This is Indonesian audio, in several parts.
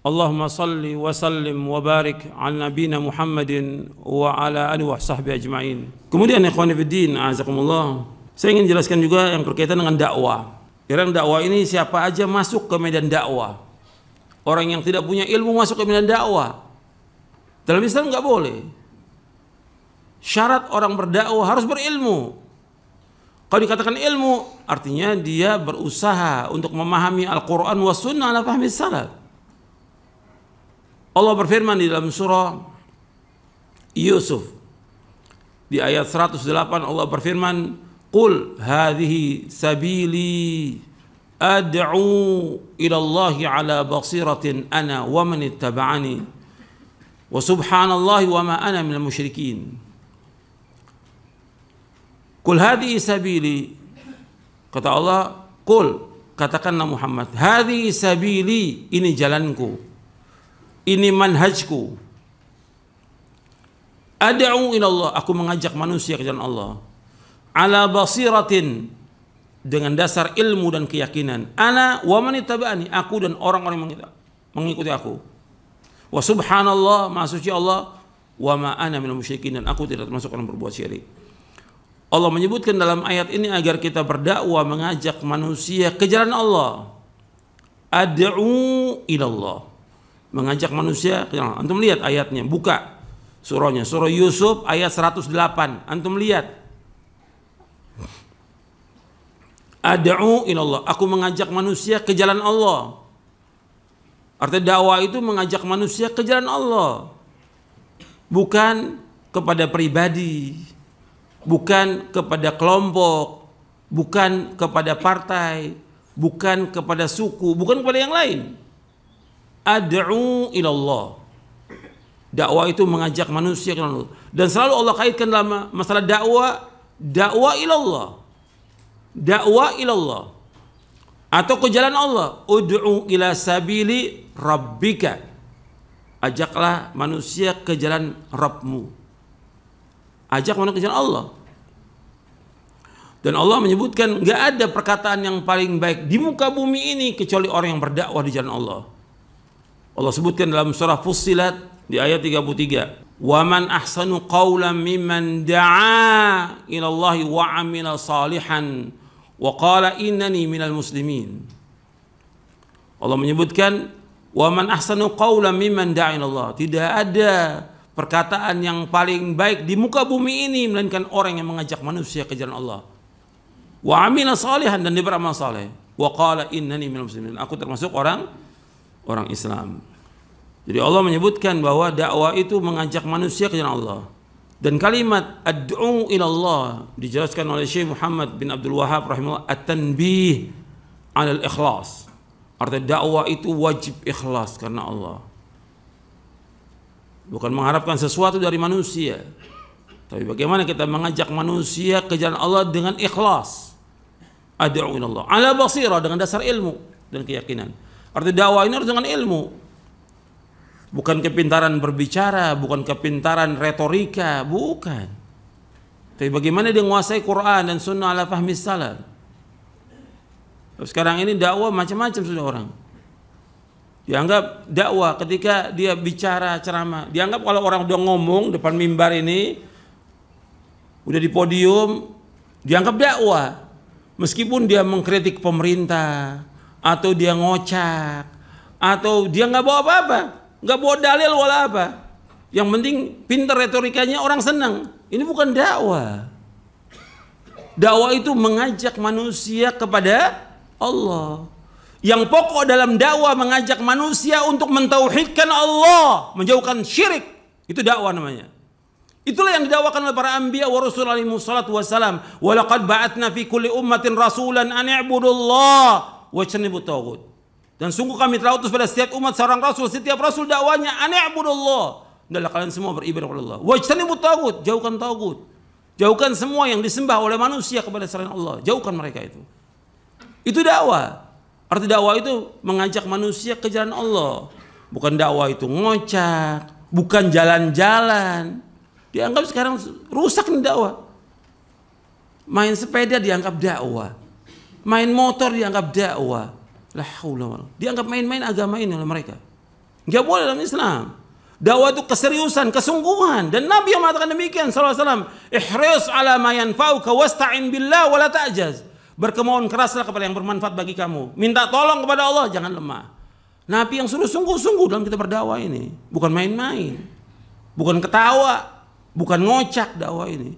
Allahumma اللهم صل وسلم وبارك على نبينا محمد وعلى اله وصحبه ajma'in. Kemudian ikhwan din azakumullah. Saya ingin jelaskan juga yang berkaitan dengan dakwah. Karena dakwah ini siapa aja masuk ke medan dakwah. Orang yang tidak punya ilmu masuk ke medan dakwah. Dalam Islam nggak boleh. Syarat orang berdakwah harus berilmu. Kalau dikatakan ilmu, artinya dia berusaha untuk memahami Al-Quran wa sunnah ala fahmi salat. Allah berfirman di dalam surah Yusuf di ayat 108 Allah berfirman Qul hadhihi sabili ad'u ila Allah ala basiratin ana wa man ittaba'ani wa subhanallahi wa ma ana minal musyrikin Qul hadhihi sabili kata Allah Qul katakanlah Muhammad hadhihi sabili ini jalanku ini manhajku. Ad'u ila Allah, aku mengajak manusia ke jalan Allah. Ala basiratin dengan dasar ilmu dan keyakinan. Ana wa manitabani, aku dan orang-orang yang mengikuti aku. Wa subhanallah, maha suci Allah, wa ma ana minal musyrikin dan aku tidak termasuk orang berbuat syirik. Allah menyebutkan dalam ayat ini agar kita berdakwah mengajak manusia ke jalan Allah. Ad'u Allah mengajak manusia antum lihat ayatnya buka surahnya surah Yusuf ayat 108 antum lihat ad'u ilallah aku mengajak manusia ke jalan Allah arti dakwah itu mengajak manusia ke jalan Allah bukan kepada pribadi bukan kepada kelompok bukan kepada partai bukan kepada suku bukan kepada yang lain ad'u ilallah. Dakwah itu mengajak manusia ke Allah. Dan selalu Allah kaitkan dalam masalah dakwah, dakwah ilallah. Dakwah ilallah. Atau ke jalan Allah, ud'u ila sabili rabbika. Ajaklah manusia ke jalan Rabbmu. Ajak manusia ke jalan Allah. Dan Allah menyebutkan nggak ada perkataan yang paling baik di muka bumi ini kecuali orang yang berdakwah di jalan Allah. Allah sebutkan dalam surah Fussilat di ayat 33. Waman ahsanu qawlan mimman da'a ila Allah wa 'amila salihan wa qala innani minal muslimin. Allah menyebutkan waman ahsanu qawlan mimman da'a ila Allah. Tidak ada perkataan yang paling baik di muka bumi ini melainkan orang yang mengajak manusia ke jalan Allah. Wa 'amila salihan dan dia beramal saleh. Wa qala innani minal muslimin. Aku termasuk orang orang Islam. Jadi Allah menyebutkan bahwa dakwah itu mengajak manusia ke jalan Allah. Dan kalimat ad'u Allah" dijelaskan oleh Syekh Muhammad bin Abdul Wahab rahimahullah at-tanbih al ikhlas. Artinya dakwah itu wajib ikhlas karena Allah. Bukan mengharapkan sesuatu dari manusia. Tapi bagaimana kita mengajak manusia ke jalan Allah dengan ikhlas. Ad'u Allah. Ala basira dengan dasar ilmu dan keyakinan. Arti dakwah ini harus dengan ilmu. Bukan kepintaran berbicara, bukan kepintaran retorika, bukan. Tapi bagaimana dia menguasai Quran dan sunnah ala fahmi salat. Sekarang ini dakwah macam-macam sudah orang. Dianggap dakwah ketika dia bicara ceramah. Dianggap kalau orang udah ngomong depan mimbar ini, udah di podium, dianggap dakwah. Meskipun dia mengkritik pemerintah, atau dia ngocak atau dia nggak bawa apa-apa nggak bawa dalil wala apa yang penting pinter retorikanya orang senang ini bukan dakwah dakwah itu mengajak manusia kepada Allah yang pokok dalam dakwah mengajak manusia untuk mentauhidkan Allah menjauhkan syirik itu dakwah namanya Itulah yang didawakan oleh para anbiya wa rasul alaihi wassalam. Walaqad ba'atna fi kulli ummatin rasulan an i'budullah wajtanibu tagut. Dan sungguh kami telah utus pada setiap umat seorang rasul, setiap rasul dakwanya ani'budullah. Adalah kalian semua beribadah kepada Allah. Wajtanibu tagut, jauhkan tagut. Jauhkan semua yang disembah oleh manusia kepada selain Allah. Jauhkan mereka itu. Itu dakwah. Arti dakwah itu mengajak manusia ke jalan Allah. Bukan dakwah itu ngocak, bukan jalan-jalan. Dianggap sekarang rusak nih dakwah. Main sepeda dianggap dakwah. Main motor dianggap dakwah. La haula Dianggap main-main agama ini oleh mereka. Enggak boleh dalam Islam. Dakwah itu keseriusan, kesungguhan. Dan Nabi yang mengatakan demikian SAW. Ihris ala mayan fau wasta'in billah wala ta'jaz. Berkemauan keraslah kepada yang bermanfaat bagi kamu. Minta tolong kepada Allah, jangan lemah. Nabi yang suruh sungguh-sungguh dalam kita berdakwah ini. Bukan main-main. Bukan ketawa. Bukan ngocak dakwah ini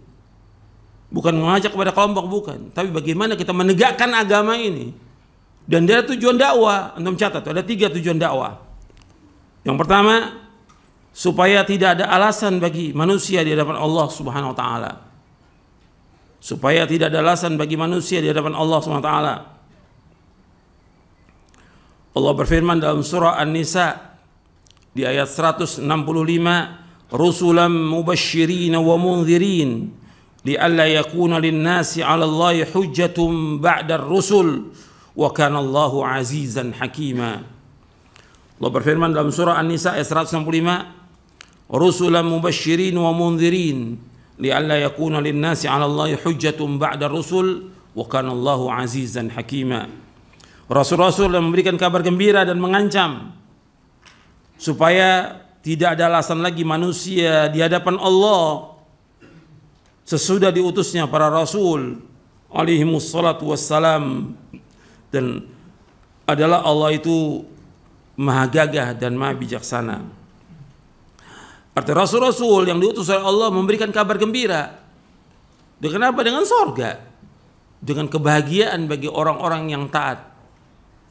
bukan mengajak kepada kelompok bukan, tapi bagaimana kita menegakkan agama ini. Dan ada tujuan dakwah, anda mencatat ada tiga tujuan dakwah. Yang pertama supaya tidak ada alasan bagi manusia di hadapan Allah Subhanahu wa taala. Supaya tidak ada alasan bagi manusia di hadapan Allah Subhanahu wa taala. Allah berfirman dalam surah An-Nisa di ayat 165, "Rusulan mubasysyirin wa Munzirin li'alla yakuna lin-nasi 'ala Allahi بعد ba'da ar-rusul wa kana Allahu 'azizan hakima. Allah berfirman dalam surah An-Nisa ayat 165, "Rusulan mubasysyirin wa mundzirin li'alla yakuna lin-nasi 'ala Allahi hujjatum ba'da ar-rusul wa kana Rasul-rasul memberikan kabar gembira dan mengancam supaya tidak ada alasan lagi manusia di hadapan Allah sesudah diutusnya para rasul alaihi wassalatu wassalam dan adalah Allah itu maha gagah dan maha bijaksana. Arti rasul-rasul yang diutus oleh Allah memberikan kabar gembira. Dengan apa? Dengan sorga. Dengan kebahagiaan bagi orang-orang yang taat.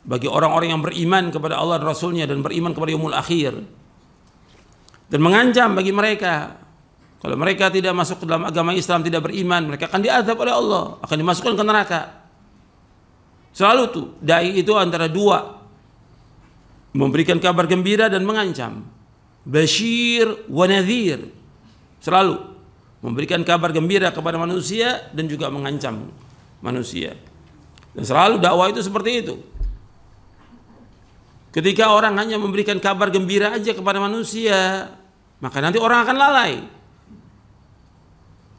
Bagi orang-orang yang beriman kepada Allah dan Rasulnya dan beriman kepada Yomul Akhir. Dan mengancam bagi mereka kalau mereka tidak masuk ke dalam agama Islam, tidak beriman, mereka akan diadab oleh Allah, akan dimasukkan ke neraka. Selalu tuh, dai itu antara dua. Memberikan kabar gembira dan mengancam. Bashir wa nadhir. Selalu memberikan kabar gembira kepada manusia dan juga mengancam manusia. Dan selalu dakwah itu seperti itu. Ketika orang hanya memberikan kabar gembira aja kepada manusia, maka nanti orang akan lalai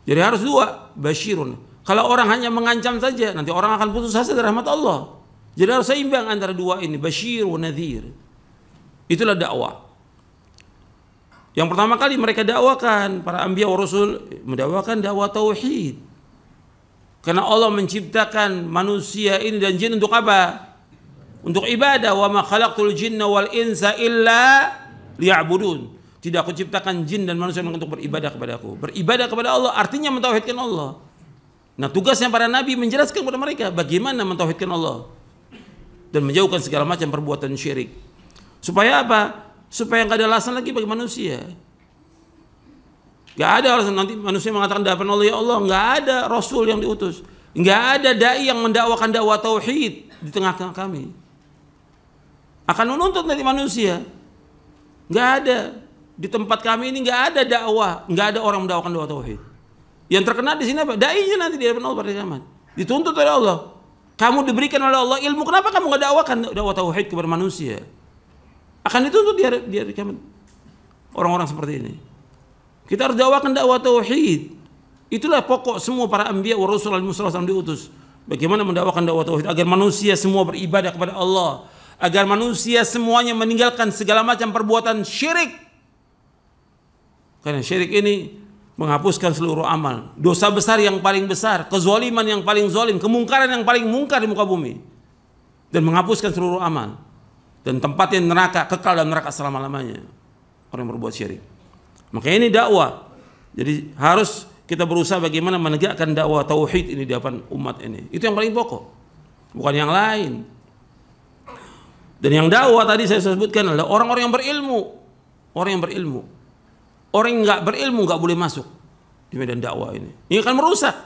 jadi harus dua, basyirun. Kalau orang hanya mengancam saja, nanti orang akan putus asa dari rahmat Allah. Jadi harus seimbang antara dua ini, basyir wa nadhir. Itulah dakwah. Yang pertama kali mereka dakwakan para anbiya wa rasul mendakwakan dakwah tauhid. Karena Allah menciptakan manusia ini dan jin untuk apa? Untuk ibadah wa ma khalaqtul jinna wal insa illa liya'budun. Tidak aku ciptakan jin dan manusia untuk beribadah kepada aku. Beribadah kepada Allah artinya mentauhidkan Allah. Nah tugasnya para nabi menjelaskan kepada mereka bagaimana mentauhidkan Allah. Dan menjauhkan segala macam perbuatan syirik. Supaya apa? Supaya nggak ada alasan lagi bagi manusia. Gak ada alasan nanti manusia mengatakan dapat Allah ya Allah. Gak ada Rasul yang diutus. Gak ada dai yang mendakwakan dakwah tauhid di tengah-tengah kami. Akan menuntut nanti manusia. Gak ada di tempat kami ini nggak ada dakwah, nggak ada orang mendakwakan dakwah tauhid. Yang terkenal di sini apa? Dainya nanti di hadapan Allah pada zaman. Dituntut oleh Allah. Kamu diberikan oleh Allah ilmu, kenapa kamu nggak dakwakan dakwah tauhid kepada manusia? Akan dituntut di hari, di kiamat. Orang-orang seperti ini. Kita harus dakwakan dakwah tauhid. Itulah pokok semua para anbiya wa rasul al diutus. Bagaimana mendakwakan dakwah tauhid agar manusia semua beribadah kepada Allah, agar manusia semuanya meninggalkan segala macam perbuatan syirik karena syirik ini menghapuskan seluruh amal. Dosa besar yang paling besar, kezoliman yang paling zolim, kemungkaran yang paling mungkar di muka bumi. Dan menghapuskan seluruh amal. Dan tempatnya neraka, kekal dan neraka selama-lamanya. Orang yang berbuat syirik. Makanya ini dakwah. Jadi harus kita berusaha bagaimana menegakkan dakwah tauhid ini di depan umat ini. Itu yang paling pokok. Bukan yang lain. Dan yang dakwah tadi saya sebutkan adalah orang-orang yang berilmu. Orang yang berilmu. Orang yang nggak berilmu nggak boleh masuk di medan dakwah ini. Ini akan merusak.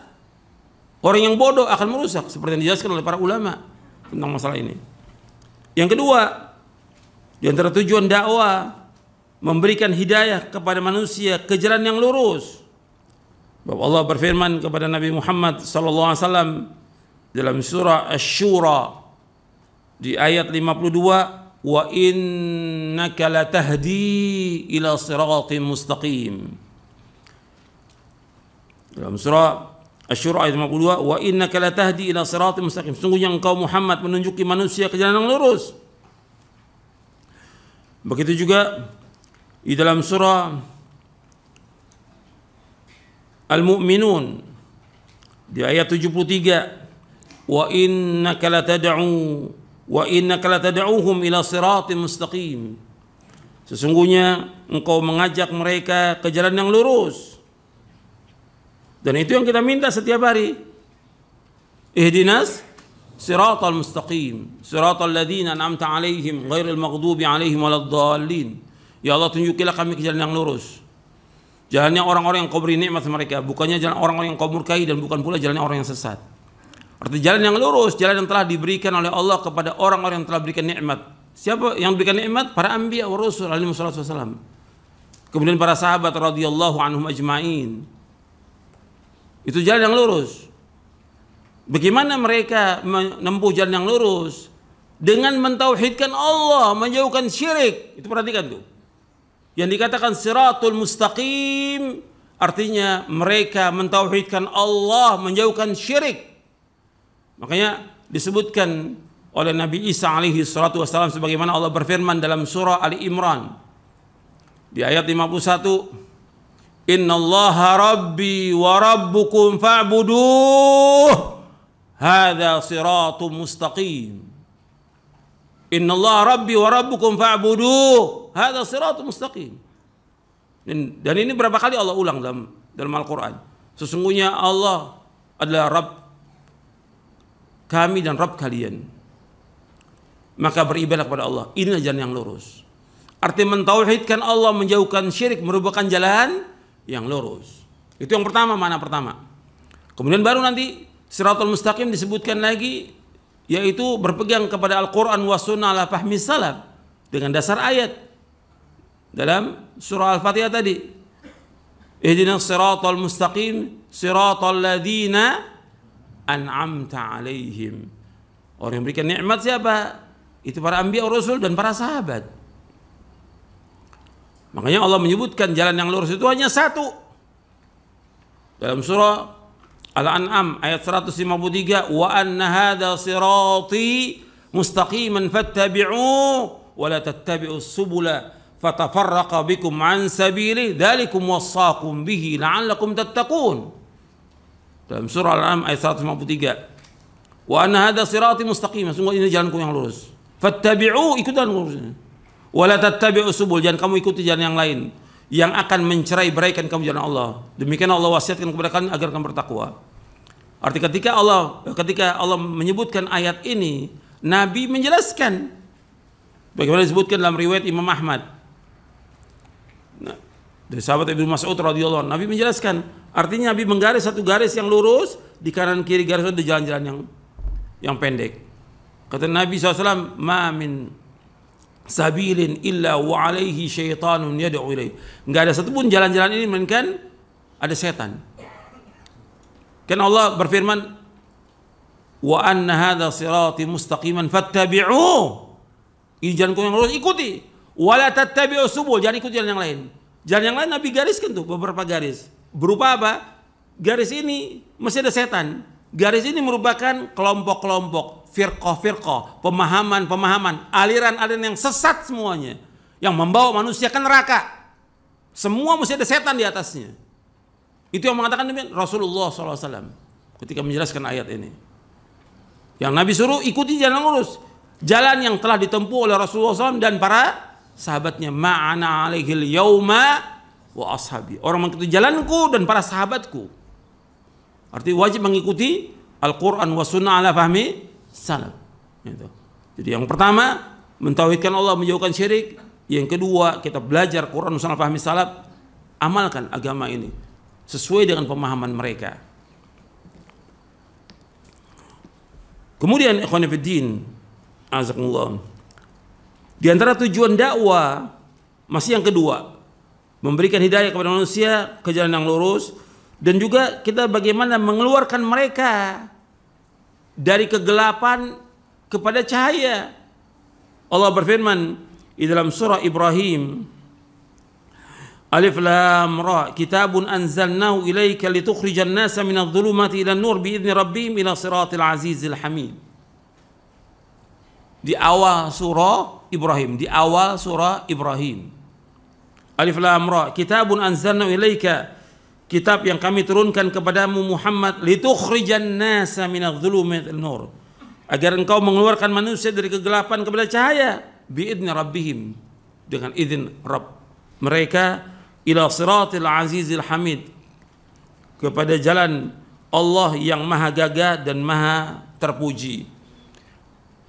Orang yang bodoh akan merusak seperti yang dijelaskan oleh para ulama tentang masalah ini. Yang kedua, di antara tujuan dakwah memberikan hidayah kepada manusia ke jalan yang lurus. Bahwa Allah berfirman kepada Nabi Muhammad sallallahu alaihi wasallam dalam surah Asy-Syura di ayat 52 wa innaka latahdi ila siratin dalam surah Asy-Syura ayat 52 wa innaka latahdi ila siratin mustaqim sungguhnya engkau Muhammad menunjuki manusia ke jalan yang lurus begitu juga di dalam surah Al-Mu'minun di ayat 73 wa innaka latad'u Wa innaka latad'uhum ila siratin mustaqim. Sesungguhnya engkau mengajak mereka ke jalan yang lurus. Dan itu yang kita minta setiap hari. Ihdinas siratal mustaqim, siratal ladzina an'amta 'alaihim ghairil maghdubi 'alaihim waladdallin. Ya Allah tunjukilah kami ke jalan yang lurus. Jalannya orang-orang yang kau beri nikmat mereka, bukannya jalan orang-orang yang kau murkai dan bukan pula jalannya orang yang sesat. Arti jalan yang lurus, jalan yang telah diberikan oleh Allah kepada orang-orang yang telah berikan nikmat. Siapa yang berikan nikmat? Para anbiya wa rasul alaihi wasallam. Kemudian para sahabat radhiyallahu anhum ajmain. Itu jalan yang lurus. Bagaimana mereka menempuh jalan yang lurus? Dengan mentauhidkan Allah, menjauhkan syirik. Itu perhatikan tuh. Yang dikatakan siratul mustaqim artinya mereka mentauhidkan Allah, menjauhkan syirik. Makanya disebutkan oleh Nabi Isa alaihi salatu wasallam sebagaimana Allah berfirman dalam surah Ali Imran di ayat 51 Innallaha rabbi wa rabbukum fa'buduh hadza siratun mustaqim Innallaha rabbi wa rabbukum fa'buduh hadza siratun mustaqim dan ini berapa kali Allah ulang dalam dalam Al-Qur'an sesungguhnya Allah adalah Rabb kami dan Rabb kalian. Maka beribadah kepada Allah. Inilah jalan yang lurus. Arti mentauhidkan Allah menjauhkan syirik merupakan jalan yang lurus. Itu yang pertama, mana pertama. Kemudian baru nanti siratul mustaqim disebutkan lagi yaitu berpegang kepada Al-Qur'an wa sunnah ala fahmi salaf dengan dasar ayat dalam surah Al-Fatihah tadi. Ihdinas siratal mustaqim siratal ladzina an'amta alaihim. Orang yang berikan nikmat siapa? Itu para anbiya, rasul dan para sahabat. Makanya Allah menyebutkan jalan yang lurus itu hanya satu. Dalam surah Al-An'am ayat 153, "Wa anna hadha sirati mustaqiman fattabi'uhu wa la tattabi'us subula fatafarraqa bikum an sabili dzalikum wasaqum bihi la'allakum tattaqun." Dalam surah Al-An'am ayat 153. Wa anna hadha sirati mustaqim. Sungguh ini jalanku yang lurus. Fattabi'u ikutan lurus. Wa la tattabi'u subul. Jangan kamu ikuti jalan yang lain yang akan mencerai beraikan kamu jalan Allah. Demikian Allah wasiatkan kepada kalian agar kamu bertakwa. Arti ketika Allah ketika Allah menyebutkan ayat ini, Nabi menjelaskan bagaimana disebutkan dalam riwayat Imam Ahmad dari sahabat Ibnu Mas'ud radhiyallahu anhu, Nabi menjelaskan, artinya Nabi menggaris satu garis yang lurus, di kanan kiri garis itu jalan-jalan yang yang pendek. Kata Nabi SAW, "Ma min sabilin illa wa alaihi syaitanun yad'u ilaih." Enggak ada satupun jalan-jalan ini melainkan ada setan. Kan Allah berfirman, "Wa anna hadha sirati mustaqiman fattabi'u. Ini jalanku yang lurus ikuti. la tattabi'u subul, jangan ikuti jalan yang lain. Jalan yang lain Nabi gariskan tuh beberapa garis. Berupa apa? Garis ini masih ada setan. Garis ini merupakan kelompok-kelompok, firko-firko, pemahaman-pemahaman, aliran-aliran yang sesat semuanya. Yang membawa manusia ke neraka. Semua mesti ada setan di atasnya. Itu yang mengatakan demikian Rasulullah SAW ketika menjelaskan ayat ini. Yang Nabi suruh ikuti jalan lurus. Jalan yang telah ditempuh oleh Rasulullah SAW dan para sahabatnya ma'ana alaihil yauma wa ashabi. Orang mengikuti jalanku dan para sahabatku. Arti wajib mengikuti Al-Quran wa sunnah ala fahmi salaf. Gitu. Jadi yang pertama mentauhidkan Allah menjauhkan syirik. Yang kedua kita belajar Quran sunnah fahmi salaf. Amalkan agama ini sesuai dengan pemahaman mereka. Kemudian ikhwan fillah azakumullah di antara tujuan dakwah masih yang kedua, memberikan hidayah kepada manusia ke jalan yang lurus dan juga kita bagaimana mengeluarkan mereka dari kegelapan kepada cahaya. Allah berfirman di dalam surah Ibrahim Alif Lam Ra Kitabun anzalnahu ilaika litukhrijan nasa minadh dhulumati ilan nur bi idzni rabbihim ila siratil azizil hamid di awal surah Ibrahim, di awal surah Ibrahim. Alif Lam Ra, kitabun anzalna ilaika kitab yang kami turunkan kepadamu Muhammad litukhrijan nasa minadh-dhulumati nur agar engkau mengeluarkan manusia dari kegelapan kepada cahaya biidni rabbihim dengan izin Rabb mereka ila siratil azizil hamid kepada jalan Allah yang maha gagah dan maha terpuji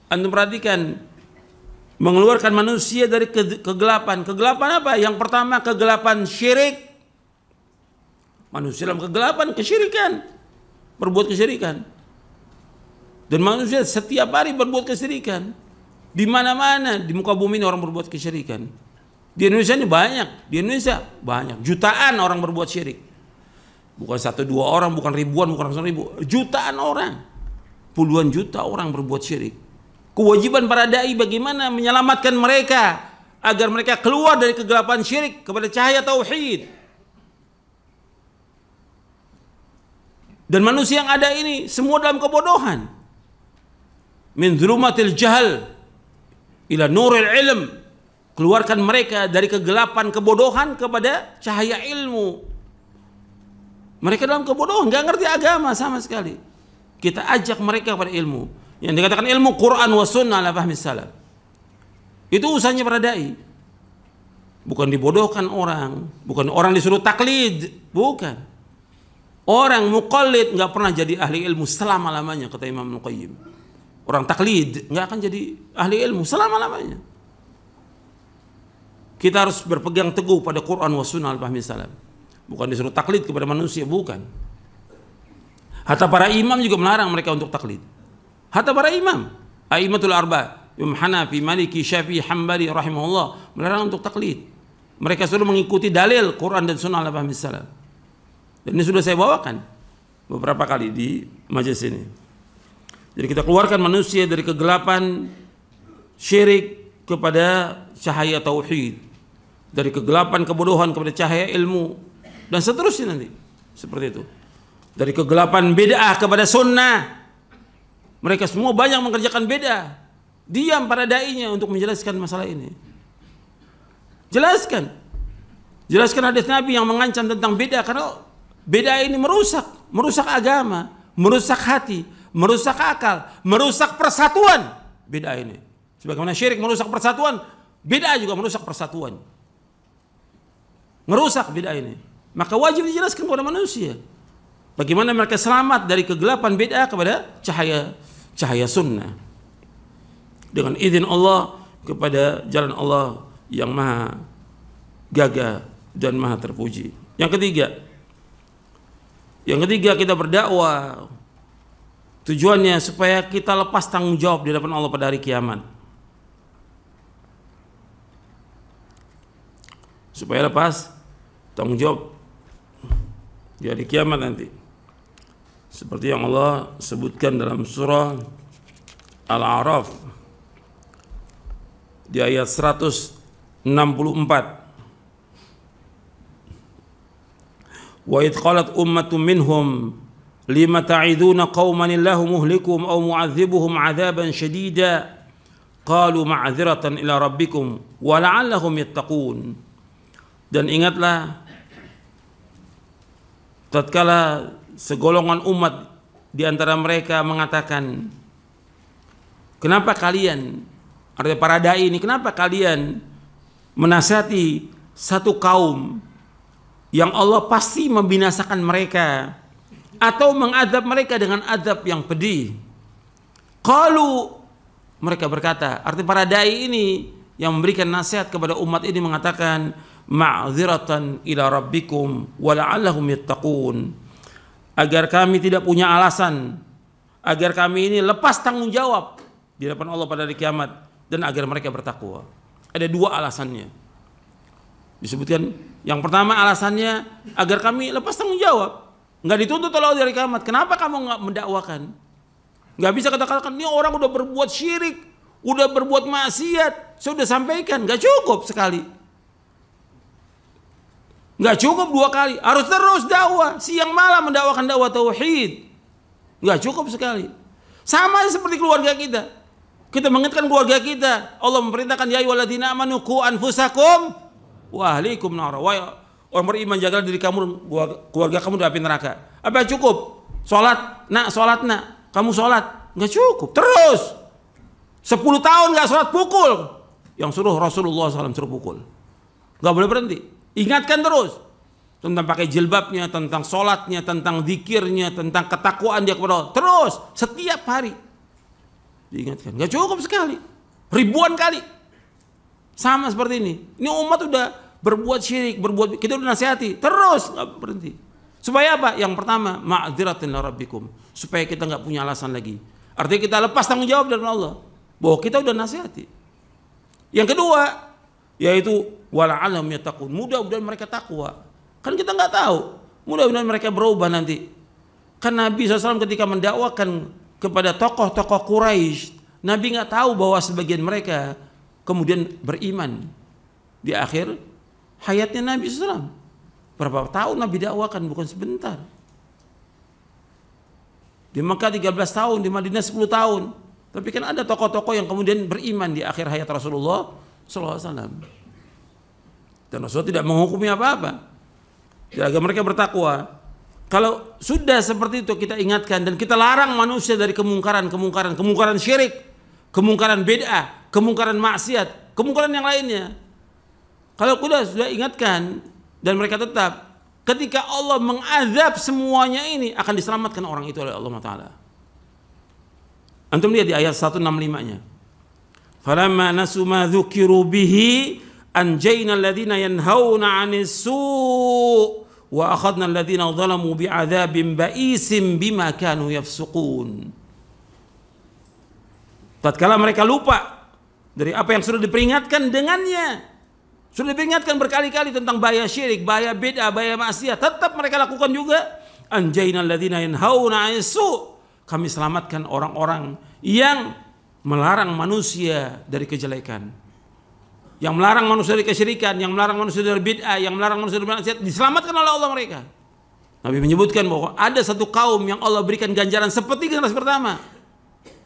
anda perhatikan mengeluarkan manusia dari ke kegelapan. Kegelapan apa? Yang pertama kegelapan syirik. Manusia dalam kegelapan kesyirikan. Berbuat kesyirikan. Dan manusia setiap hari berbuat kesyirikan. Di mana-mana di muka bumi ini orang berbuat kesyirikan. Di Indonesia ini banyak, di Indonesia banyak, jutaan orang berbuat syirik. Bukan satu dua orang, bukan ribuan, bukan ratusan ribu, jutaan orang. Puluhan juta orang berbuat syirik kewajiban para dai bagaimana menyelamatkan mereka agar mereka keluar dari kegelapan syirik kepada cahaya tauhid. Dan manusia yang ada ini semua dalam kebodohan. Min zulumatil jahal ila nuril ilm. Keluarkan mereka dari kegelapan kebodohan kepada cahaya ilmu. Mereka dalam kebodohan, nggak ngerti agama sama sekali. Kita ajak mereka pada ilmu. Yang dikatakan ilmu Quran wa sunnah ala fahmi salam Itu usahanya para dai. Bukan dibodohkan orang, bukan orang disuruh taklid, bukan. Orang mukallid nggak pernah jadi ahli ilmu selama-lamanya kata Imam al Orang taklid nggak akan jadi ahli ilmu selama-lamanya. Kita harus berpegang teguh pada Quran wa sunnah al-fahmi salam. Bukan disuruh taklid kepada manusia, bukan. Hatta para imam juga melarang mereka untuk taklid. Hatta para imam, aimatul arba, Imam Hanafi, Maliki, Syafi'i, Hambali rahimahullah melarang untuk taklid. Mereka suruh mengikuti dalil Quran dan Sunnah Nabi misalnya. Dan ini sudah saya bawakan beberapa kali di majelis ini. Jadi kita keluarkan manusia dari kegelapan syirik kepada cahaya tauhid, dari kegelapan kebodohan kepada cahaya ilmu dan seterusnya nanti. Seperti itu. Dari kegelapan bid'ah kepada sunnah mereka semua banyak mengerjakan beda. Diam para dai-nya untuk menjelaskan masalah ini. Jelaskan. Jelaskan hadis Nabi yang mengancam tentang beda karena beda ini merusak, merusak agama, merusak hati, merusak akal, merusak persatuan. Beda ini. Sebagaimana syirik merusak persatuan, beda juga merusak persatuan. Merusak beda ini. Maka wajib dijelaskan kepada manusia. Bagaimana mereka selamat dari kegelapan beda kepada cahaya cahaya sunnah dengan izin Allah kepada jalan Allah yang maha gagah dan maha terpuji yang ketiga yang ketiga kita berdakwah tujuannya supaya kita lepas tanggung jawab di hadapan Allah pada hari kiamat supaya lepas tanggung jawab di hari kiamat nanti seperti yang Allah sebutkan dalam surah Al-A'raf di ayat 164 Wa idh qalat ummatun minhum lima ta'iduna qauman illahu muhlikuhum aw mu'adzibuhum 'adzaban shadida qalu ma'dziratan ila rabbikum wa la'allahum yattaqun dan ingatlah tatkala segolongan umat di antara mereka mengatakan, "Kenapa kalian, artinya para dai ini, kenapa kalian menasihati satu kaum yang Allah pasti membinasakan mereka atau mengadab mereka dengan adab yang pedih?" Kalau mereka berkata, arti para dai ini yang memberikan nasihat kepada umat ini mengatakan, ma'ziratan ila rabbikum wa la'allahum yattaqun." agar kami tidak punya alasan, agar kami ini lepas tanggung jawab di hadapan Allah pada hari kiamat dan agar mereka bertakwa. Ada dua alasannya. Disebutkan yang pertama alasannya agar kami lepas tanggung jawab, nggak dituntut oleh Allah dari kiamat. Kenapa kamu nggak mendakwakan? Nggak bisa katakan ini orang udah berbuat syirik, udah berbuat maksiat, sudah sampaikan, nggak cukup sekali. Enggak cukup dua kali, harus terus dakwah siang malam mendakwakan dakwah tauhid. Enggak cukup sekali. Sama seperti keluarga kita. Kita mengingatkan keluarga kita. Allah memerintahkan ya ayyuhalladzina amanu qu anfusakum wa ahlikum nar. orang beriman jaga diri kamu, keluarga kamu dari api neraka. Apa cukup? Salat, nak salat nak. Kamu salat, Enggak cukup. Terus 10 tahun enggak salat pukul. Yang suruh Rasulullah SAW suruh pukul. Enggak boleh berhenti. Ingatkan terus tentang pakai jilbabnya, tentang sholatnya, tentang zikirnya, tentang ketakwaan dia kepada Allah. Terus setiap hari diingatkan. Gak cukup sekali, ribuan kali. Sama seperti ini. Ini umat udah berbuat syirik, berbuat kita udah nasihati, terus nggak berhenti. Supaya apa? Yang pertama, ma'dziratin rabbikum. Supaya kita nggak punya alasan lagi. Artinya kita lepas tanggung jawab dari Allah. Bahwa kita udah nasihati. Yang kedua, yaitu wala'alhum takut Mudah-mudahan mereka takwa. Kan kita nggak tahu. Mudah-mudahan mereka berubah nanti. Kan Nabi SAW ketika mendakwakan kepada tokoh-tokoh Quraisy, Nabi nggak tahu bahwa sebagian mereka kemudian beriman di akhir hayatnya Nabi SAW. Berapa tahun Nabi dakwakan bukan sebentar. Di Mekah 13 tahun, di Madinah 10 tahun. Tapi kan ada tokoh-tokoh yang kemudian beriman di akhir hayat Rasulullah SAW. Dan Rasulullah tidak menghukumi apa-apa. Agar mereka bertakwa. Kalau sudah seperti itu kita ingatkan dan kita larang manusia dari kemungkaran, kemungkaran, kemungkaran syirik, kemungkaran beda, kemungkaran maksiat, kemungkaran yang lainnya. Kalau sudah sudah ingatkan dan mereka tetap ketika Allah mengazab semuanya ini akan diselamatkan orang itu oleh Allah taala. Antum lihat di ayat 165-nya. Falamma nasu ma dzukiru bihi anjayna alladhina ينهون 'anis su' wa akhadna alladhina zalamu bi'adzabin ba'isim bima kanu yafsuqun. Tatkala mereka lupa dari apa yang sudah diperingatkan dengannya. Sudah diperingatkan berkali-kali tentang bahaya syirik, bahaya beda, bahaya maksiat, tetap mereka lakukan juga. Anjayna alladhina yanhauna 'anil su'. Kami selamatkan orang-orang yang melarang manusia dari kejelekan yang melarang manusia dari kesyirikan, yang melarang manusia dari bid'ah, yang melarang manusia dari maksiat diselamatkan oleh Allah mereka. Nabi menyebutkan bahwa ada satu kaum yang Allah berikan ganjaran seperti generasi pertama,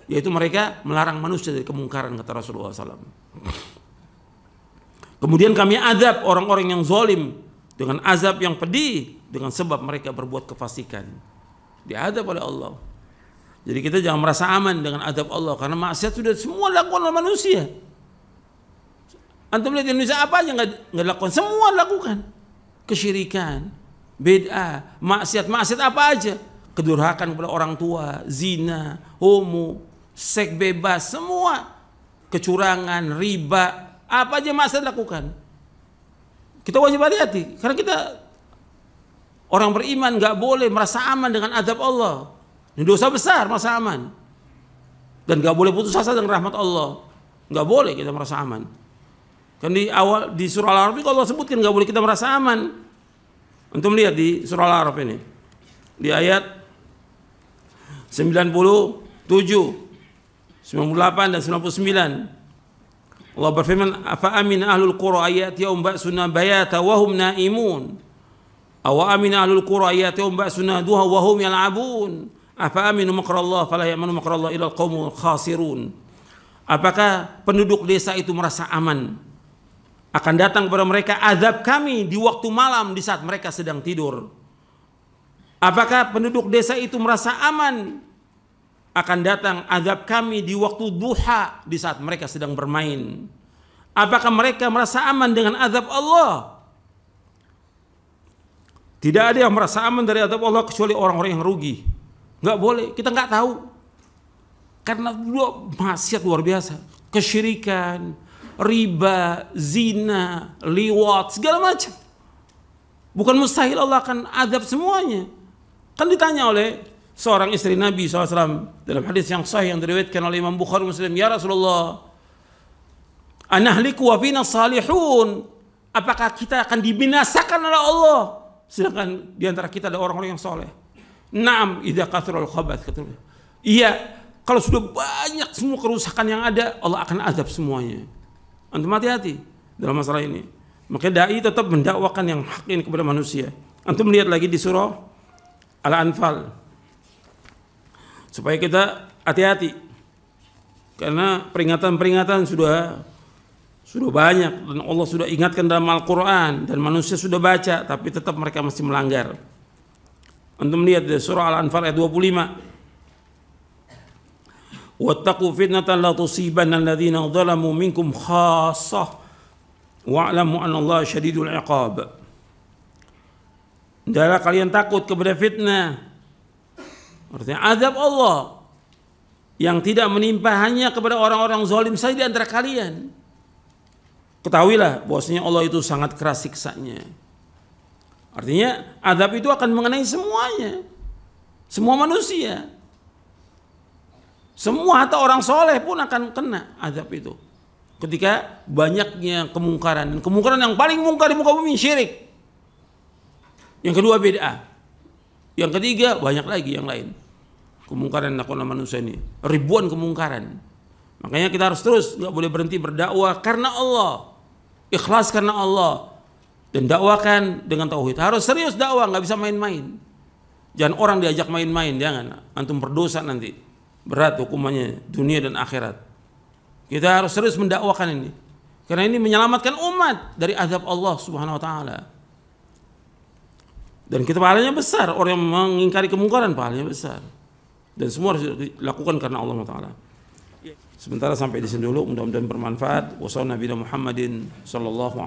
yaitu mereka melarang manusia dari kemungkaran kata Rasulullah SAW. Kemudian kami azab orang-orang yang zolim dengan azab yang pedih dengan sebab mereka berbuat kefasikan. Diadab oleh Allah. Jadi kita jangan merasa aman dengan azab Allah karena maksiat sudah semua lakukan oleh manusia. Antum lihat di Indonesia apa aja nggak lakukan? semua lakukan. Kesyirikan, beda, maksiat, maksiat apa aja. Kedurhakan kepada orang tua, zina, homo, seks bebas, semua. Kecurangan, riba, apa aja maksiat lakukan. Kita wajib hati-hati, karena kita orang beriman nggak boleh merasa aman dengan adab Allah. Ini dosa besar merasa aman. Dan nggak boleh putus asa dengan rahmat Allah. Nggak boleh kita merasa aman. Kan di awal di surah Al-Araf kalau Allah sebutkan nggak boleh kita merasa aman. Untuk melihat di surah Al-Araf ini. Di ayat 97, 98 dan 99. Allah berfirman, "Afa amin ahlul qura ayati yaum ba'suna bayata wa hum naimun?" Awa amin ahlul qura ayati yaum ba'suna duha wa hum yal'abun? Afa aminu makrallah fala ya'manu makrallah ila al khasirun? Apakah penduduk desa itu merasa aman akan datang kepada mereka azab kami di waktu malam di saat mereka sedang tidur. Apakah penduduk desa itu merasa aman? Akan datang azab kami di waktu duha di saat mereka sedang bermain. Apakah mereka merasa aman dengan azab Allah? Tidak ada yang merasa aman dari azab Allah kecuali orang-orang yang rugi. Enggak boleh, kita enggak tahu. Karena dua maksiat luar biasa. Kesyirikan, riba, zina, liwat, segala macam. Bukan mustahil Allah akan adab semuanya. Kan ditanya oleh seorang istri Nabi SAW dalam hadis yang sahih yang diriwayatkan oleh Imam Bukhari Muslim, Ya Rasulullah, anahliku wa fina salihun. Apakah kita akan dibinasakan oleh Allah? Sedangkan di antara kita ada orang-orang yang soleh. Naam idza kathrul khabath Iya, kalau sudah banyak semua kerusakan yang ada, Allah akan azab semuanya. Antum hati-hati dalam masalah ini. Maka dai tetap mendakwakan yang hak ini kepada manusia. Antum lihat lagi di surah Al-Anfal. Supaya kita hati-hati. Karena peringatan-peringatan sudah sudah banyak dan Allah sudah ingatkan dalam Al-Qur'an dan manusia sudah baca tapi tetap mereka masih melanggar. Antum lihat di surah Al-Anfal ayat 25. واتقوا فتنة لا تصيبن الذين ظلموا منكم خاصة واعلموا أن الله شديد العقاب Janganlah kalian takut kepada fitnah Artinya azab Allah yang tidak menimpa hanya kepada orang-orang zalim saja di antara kalian. Ketahuilah bahwasanya Allah itu sangat keras siksanya. Artinya azab itu akan mengenai semuanya. Semua manusia. Semua atau orang soleh pun akan kena azab itu. Ketika banyaknya kemungkaran. Dan kemungkaran yang paling mungkar di muka bumi syirik. Yang kedua beda. Yang ketiga banyak lagi yang lain. Kemungkaran lakukan manusia ini. Ribuan kemungkaran. Makanya kita harus terus nggak boleh berhenti berdakwah karena Allah. Ikhlas karena Allah. Dan dakwakan dengan tauhid. Harus serius dakwah, nggak bisa main-main. Jangan orang diajak main-main, jangan. Antum berdosa nanti berat hukumannya dunia dan akhirat. Kita harus serius mendakwakan ini. Karena ini menyelamatkan umat dari azab Allah Subhanahu wa taala. Dan kita pahalanya besar, orang yang mengingkari kemungkaran pahalanya besar. Dan semua harus dilakukan karena Allah taala. Sementara sampai di sini dulu mudah-mudahan bermanfaat. Wassalamualaikum Muhammadin sallallahu